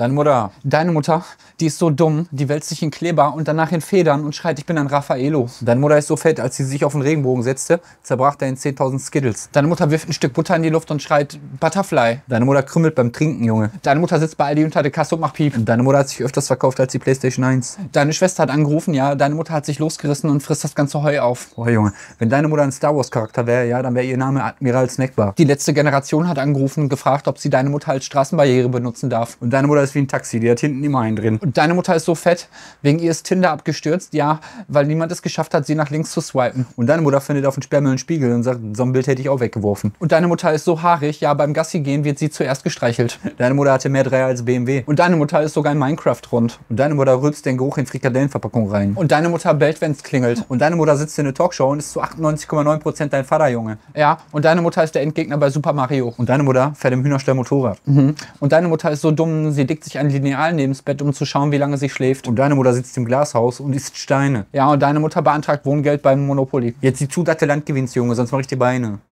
Deine Mutter. Deine Mutter, die ist so dumm, die wälzt sich in Kleber und danach in Federn und schreit, ich bin ein Raffaello. Deine Mutter ist so fett, als sie sich auf den Regenbogen setzte, zerbrach er in 10.000 Skittles. Deine Mutter wirft ein Stück Butter in die Luft und schreit, Butterfly. Deine Mutter krümmelt beim Trinken, Junge. Deine Mutter sitzt bei Aldi unter der Kasse und macht Piep. Deine Mutter hat sich öfters verkauft als die Playstation 1. Deine Schwester hat angerufen, ja, deine Mutter hat sich losgerissen und frisst das ganze Heu auf. Boah, Junge, wenn deine Mutter ein Star Wars Charakter wäre, ja, dann wäre ihr Name Admiral Snackbar. Die letzte Generation hat angerufen und gefragt, ob sie deine Mutter als Straßenbarriere benutzen darf. Und deine Mutter ist ist wie ein Taxi, die hat hinten immer einen drin. Und deine Mutter ist so fett, wegen ihr ist Tinder abgestürzt, ja, weil niemand es geschafft hat, sie nach links zu swipen. Und deine Mutter findet auf dem Sperrmüll einen Spiegel und sagt, so ein Bild hätte ich auch weggeworfen. Und deine Mutter ist so haarig, ja, beim Gassi gehen wird sie zuerst gestreichelt. Deine Mutter hatte mehr Dreier als BMW. Und deine Mutter ist sogar in Minecraft rund. Und deine Mutter rülpst den Geruch in Frikadellenverpackung rein. Und deine Mutter bellt, wenn es klingelt. Und deine Mutter sitzt in der Talkshow und ist zu 98,9% dein Vater, Junge. Ja, und deine Mutter ist der Endgegner bei Super Mario. Und deine Mutter fährt im Hühnerstall Motorrad. Mhm. Und deine Mutter ist so dumm, sie dickt legt sich ein Lineal neben das Bett, um zu schauen, wie lange sie schläft. Und deine Mutter sitzt im Glashaus und isst Steine. Ja, und deine Mutter beantragt Wohngeld beim Monopoly. Jetzt sieh zu, dass du Land gewinnst, Junge, sonst mache ich dir Beine.